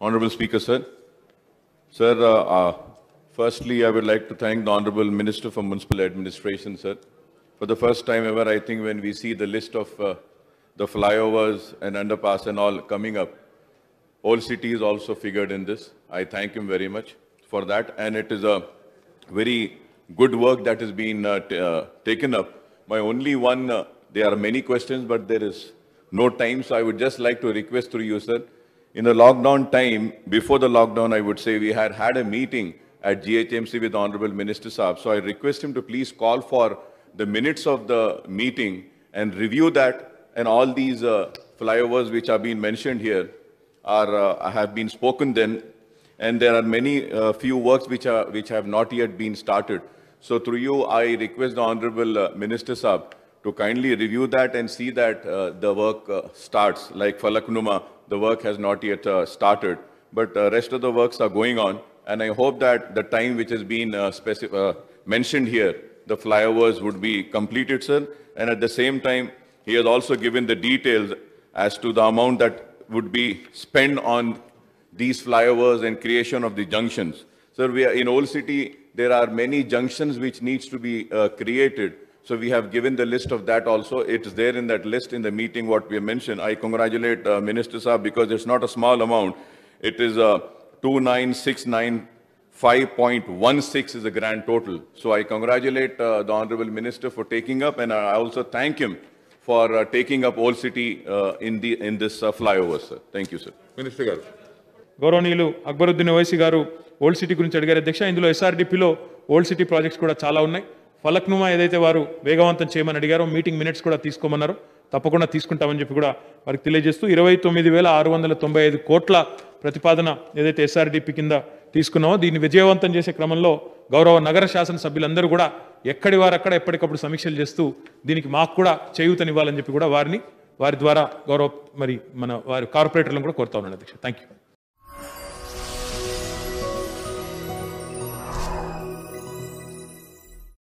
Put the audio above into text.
Honorable Speaker, sir. Sir, uh, uh, firstly, I would like to thank the Honorable Minister for Municipal Administration, sir. For the first time ever, I think when we see the list of uh, the flyovers and underpass and all coming up, all cities also figured in this. I thank him very much for that. And it is a very good work that has been uh, uh, taken up. My only one, uh, there are many questions, but there is no time. So I would just like to request through you, sir, in the lockdown time, before the lockdown, I would say, we had had a meeting at GHMC with Honorable Minister Saab. So I request him to please call for the minutes of the meeting and review that. And all these uh, flyovers which are being mentioned here are uh, have been spoken then. And there are many uh, few works which are which have not yet been started. So through you, I request the Honorable uh, Minister Saab to kindly review that and see that uh, the work uh, starts. Like Falaknuma, the work has not yet uh, started, but the rest of the works are going on. And I hope that the time which has been uh, uh, mentioned here, the flyovers would be completed, sir. And at the same time, he has also given the details as to the amount that would be spent on these flyovers and creation of the junctions. Sir, we are in Old City, there are many junctions which needs to be uh, created so we have given the list of that also. It's there in that list in the meeting what we mentioned. I congratulate uh, Minister Saab because it's not a small amount. It is uh, 29695.16 is the grand total. So I congratulate uh, the Honorable Minister for taking up and I also thank him for uh, taking up Old City uh, in, the, in this uh, flyover, sir. Thank you, sir. Minister Garu. గౌరవనీయులు అక్బరుద్దీన్ ఓవైసీ గారు old city గురించి అడిగారు అధ్యక్ష ఇందులో ఎస్ఆర్డిపిలో old city projects కూడా చాలా ఉన్నాయి ఫలక్నుమా ఏదైతే వారు వేగవంతం చేయమని అడిగారో మీటింగ్ మినిట్స్ కూడా తీసుకోమన్నారు తప్పకుండా తీసుకుంటామని చెప్పి కూడా వారికి తెలియజేస్తూ ఇరవై తొమ్మిది వేల ఆరు వందల తొంభై ఐదు కోట్ల ప్రతిపాదన ఏదైతే ఎస్ఆర్డిపి కింద తీసుకున్నామో దీన్ని విజయవంతం చేసే క్రమంలో గౌరవ నగర శాసన సభ్యులందరూ కూడా ఎక్కడి వారక్కడ ఎప్పటికప్పుడు సమీక్షలు చేస్తూ దీనికి మాకు కూడా చేయూతనివ్వాలని చెప్పి కూడా వారిని వారి ద్వారా గౌరవ మరి మన వారి కార్పొరేటర్లను కూడా కోరుతా ఉన్నాను అధ్యక్ష థ్యాంక్ యూ